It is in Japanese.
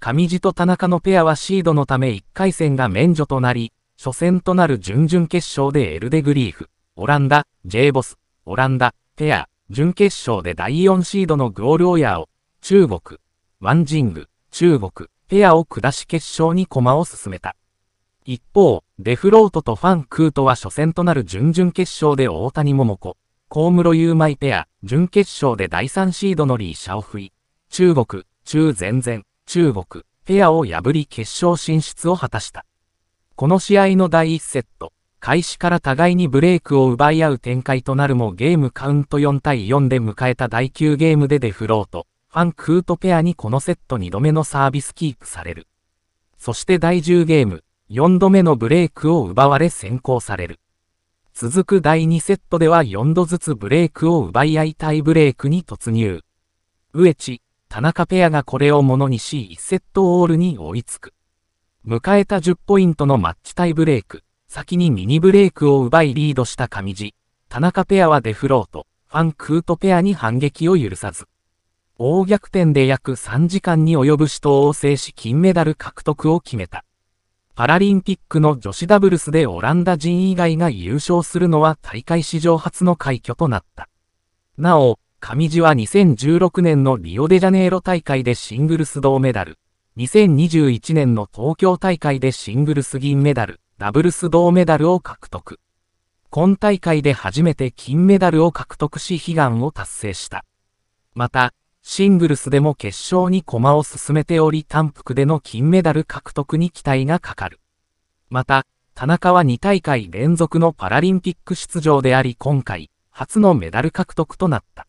上地と田中のペアはシードのため1回戦が免除となり、初戦となる準々決勝でエルデグリーフ、オランダ、J ボス、オランダ、ペア、準決勝で第4シードのグオルオヤを、中国、ワンジング、中国、ペアを下し決勝に駒を進めた。一方、デフロートとファン・クートは初戦となる準々決勝で大谷桃子、高室マ舞ペア、準決勝で第3シードのリー・シャオフイ、中国、中全然、中国、ペアを破り決勝進出を果たした。この試合の第1セット、開始から互いにブレークを奪い合う展開となるもゲームカウント4対4で迎えた第9ゲームでデフロート、ファン・クートペアにこのセット2度目のサービスキープされる。そして第10ゲーム、4度目のブレークを奪われ先行される。続く第2セットでは4度ずつブレークを奪い合いたいブレークに突入。植地、田中ペアがこれをものにし1セットオールに追いつく。迎えた10ポイントのマッチタイブレーク、先にミニブレークを奪いリードした上地、田中ペアはデフロート、ファンクートペアに反撃を許さず。大逆転で約3時間に及ぶ死闘を制し金メダル獲得を決めた。パラリンピックの女子ダブルスでオランダ人以外が優勝するのは大会史上初の快挙となった。なお、上地は2016年のリオデジャネイロ大会でシングルス銅メダル、2021年の東京大会でシングルス銀メダル、ダブルス銅メダルを獲得。今大会で初めて金メダルを獲得し悲願を達成した。また、シングルスでも決勝に駒を進めており単服での金メダル獲得に期待がかかる。また、田中は2大会連続のパラリンピック出場であり今回、初のメダル獲得となった。